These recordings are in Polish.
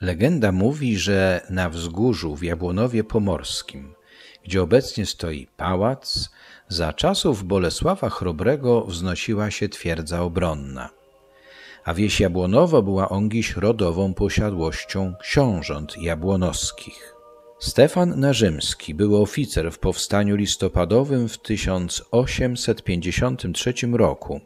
Legenda mówi, że na wzgórzu w Jabłonowie Pomorskim, gdzie obecnie stoi pałac, za czasów Bolesława Chrobrego wznosiła się twierdza obronna. A wieś Jabłonowo była ongiś rodową posiadłością książąt jabłonowskich. Stefan Narzymski był oficer w powstaniu listopadowym w 1853 roku.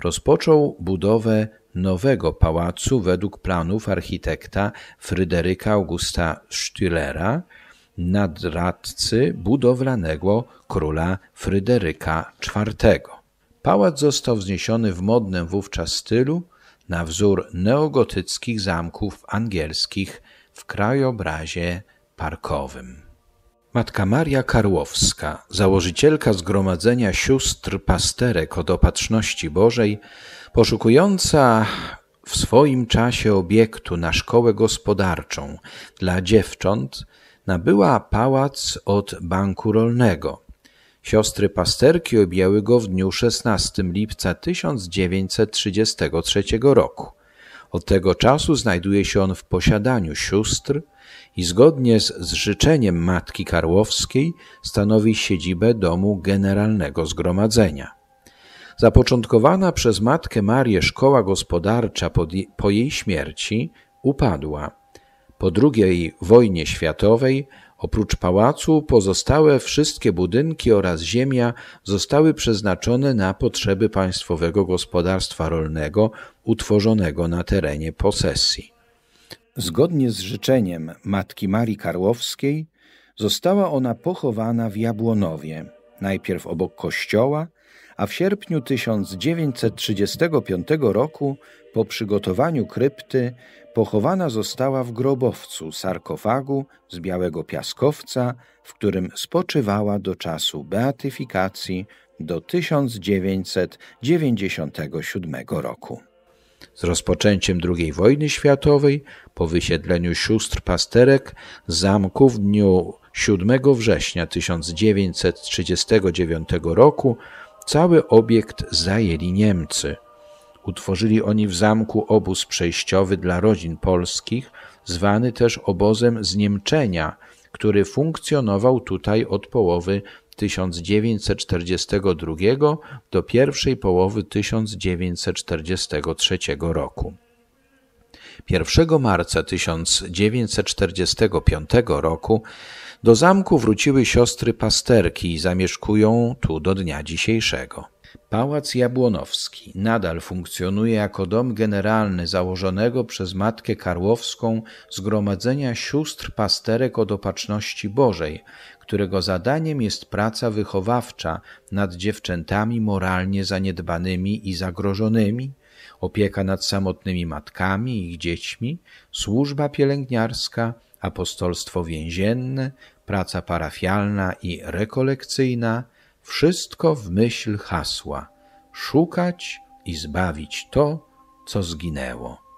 Rozpoczął budowę nowego pałacu według planów architekta Fryderyka Augusta Stühlera, nadradcy budowlanego króla Fryderyka IV. Pałac został wzniesiony w modnym wówczas stylu na wzór neogotyckich zamków angielskich w krajobrazie parkowym. Matka Maria Karłowska, założycielka Zgromadzenia Sióstr Pasterek od Opatrzności Bożej, poszukująca w swoim czasie obiektu na szkołę gospodarczą dla dziewcząt, nabyła pałac od banku rolnego. Siostry pasterki objęły go w dniu 16 lipca 1933 roku. Od tego czasu znajduje się on w posiadaniu sióstr i zgodnie z, z życzeniem matki Karłowskiej stanowi siedzibę domu generalnego zgromadzenia. Zapoczątkowana przez matkę Marię szkoła gospodarcza po jej śmierci upadła. Po II wojnie światowej oprócz pałacu pozostałe wszystkie budynki oraz ziemia zostały przeznaczone na potrzeby państwowego gospodarstwa rolnego utworzonego na terenie posesji. Zgodnie z życzeniem matki Marii Karłowskiej została ona pochowana w Jabłonowie, najpierw obok kościoła, a w sierpniu 1935 roku po przygotowaniu krypty pochowana została w grobowcu sarkofagu z białego piaskowca, w którym spoczywała do czasu beatyfikacji do 1997 roku. Z rozpoczęciem II wojny światowej, po wysiedleniu sióstr pasterek z zamku w dniu 7 września 1939 roku Cały obiekt zajęli Niemcy. Utworzyli oni w zamku obóz przejściowy dla rodzin polskich, zwany też obozem Zniemczenia, który funkcjonował tutaj od połowy 1942 do pierwszej połowy 1943 roku. 1 marca 1945 roku do zamku wróciły siostry pasterki i zamieszkują tu do dnia dzisiejszego. Pałac Jabłonowski nadal funkcjonuje jako dom generalny założonego przez Matkę Karłowską Zgromadzenia Sióstr Pasterek od Opatrzności Bożej, którego zadaniem jest praca wychowawcza nad dziewczętami moralnie zaniedbanymi i zagrożonymi, opieka nad samotnymi matkami i ich dziećmi, służba pielęgniarska, apostolstwo więzienne, praca parafialna i rekolekcyjna, wszystko w myśl hasła szukać i zbawić to, co zginęło.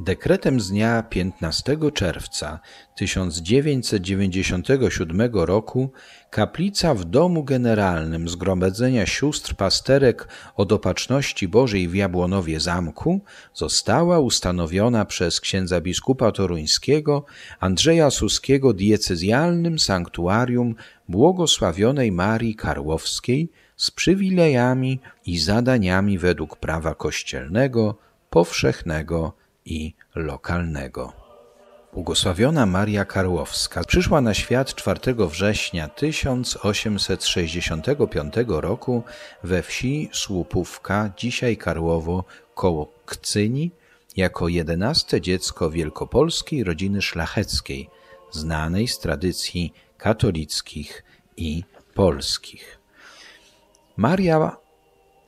Dekretem z dnia 15 czerwca 1997 roku kaplica w domu generalnym Zgromadzenia Sióstr Pasterek od Opatrzności Bożej w Jabłonowie Zamku została ustanowiona przez księdza biskupa toruńskiego Andrzeja Suskiego diecezjalnym sanktuarium błogosławionej Marii Karłowskiej z przywilejami i zadaniami według prawa kościelnego powszechnego i lokalnego. Błogosławiona Maria Karłowska przyszła na świat 4 września 1865 roku we wsi Słupówka, dzisiaj Karłowo, koło Kcyni, jako jedenaste dziecko wielkopolskiej rodziny szlacheckiej, znanej z tradycji katolickich i polskich. Maria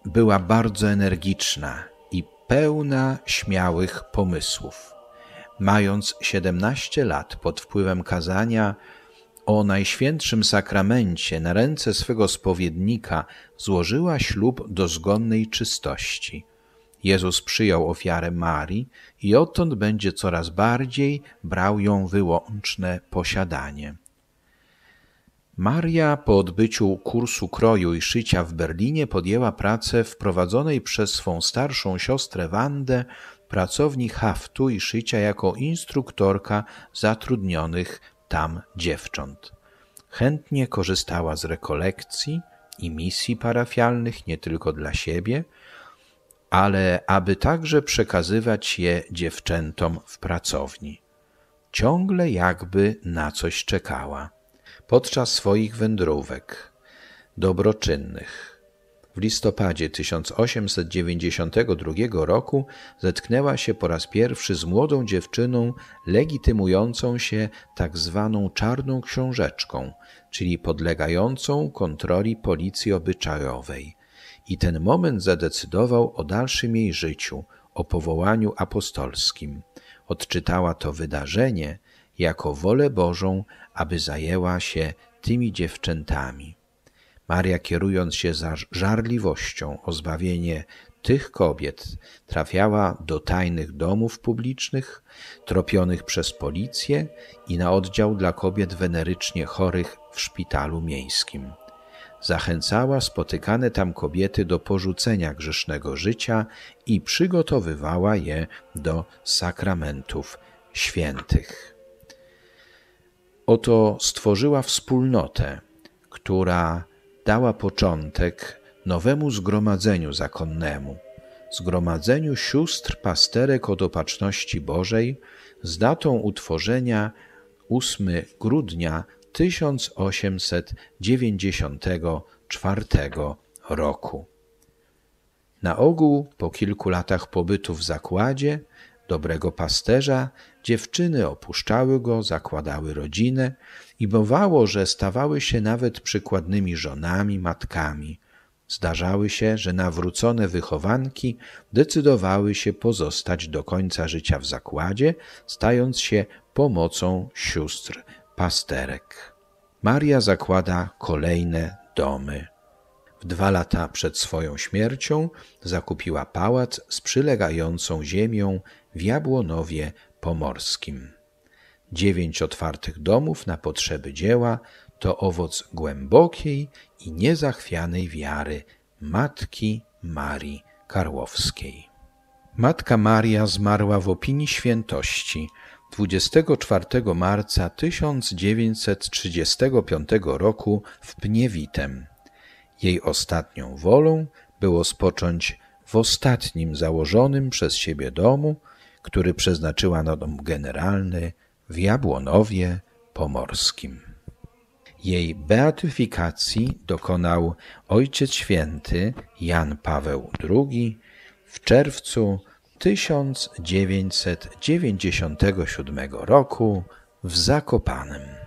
była bardzo energiczna pełna śmiałych pomysłów. Mając 17 lat pod wpływem kazania o Najświętszym Sakramencie na ręce swego spowiednika złożyła ślub do zgonnej czystości. Jezus przyjął ofiarę Marii i odtąd będzie coraz bardziej brał ją wyłączne posiadanie. Maria po odbyciu kursu kroju i szycia w Berlinie podjęła pracę w prowadzonej przez swą starszą siostrę Wandę pracowni haftu i szycia jako instruktorka zatrudnionych tam dziewcząt. Chętnie korzystała z rekolekcji i misji parafialnych nie tylko dla siebie, ale aby także przekazywać je dziewczętom w pracowni. Ciągle jakby na coś czekała podczas swoich wędrówek dobroczynnych. W listopadzie 1892 roku zetknęła się po raz pierwszy z młodą dziewczyną legitymującą się tak zwaną czarną książeczką, czyli podlegającą kontroli policji obyczajowej. I ten moment zadecydował o dalszym jej życiu, o powołaniu apostolskim. Odczytała to wydarzenie jako wolę Bożą, aby zajęła się tymi dziewczętami. Maria, kierując się za żarliwością o zbawienie tych kobiet, trafiała do tajnych domów publicznych, tropionych przez policję i na oddział dla kobiet wenerycznie chorych w szpitalu miejskim. Zachęcała spotykane tam kobiety do porzucenia grzesznego życia i przygotowywała je do sakramentów świętych. Oto stworzyła wspólnotę, która dała początek nowemu zgromadzeniu zakonnemu, zgromadzeniu sióstr pasterek od opatrzności Bożej z datą utworzenia 8 grudnia 1894 roku. Na ogół po kilku latach pobytu w zakładzie dobrego pasterza Dziewczyny opuszczały go, zakładały rodzinę i bywało, że stawały się nawet przykładnymi żonami, matkami. Zdarzały się, że nawrócone wychowanki decydowały się pozostać do końca życia w zakładzie, stając się pomocą sióstr pasterek. Maria zakłada kolejne domy. W dwa lata przed swoją śmiercią zakupiła pałac z przylegającą ziemią w Jabłonowie Pomorskim. Dziewięć otwartych domów na potrzeby dzieła to owoc głębokiej i niezachwianej wiary Matki Marii Karłowskiej. Matka Maria zmarła w opinii świętości 24 marca 1935 roku w Pniewitem. Jej ostatnią wolą było spocząć w ostatnim założonym przez siebie domu, który przeznaczyła na dom generalny w Jabłonowie Pomorskim. Jej beatyfikacji dokonał Ojciec Święty Jan Paweł II w czerwcu 1997 roku w Zakopanem.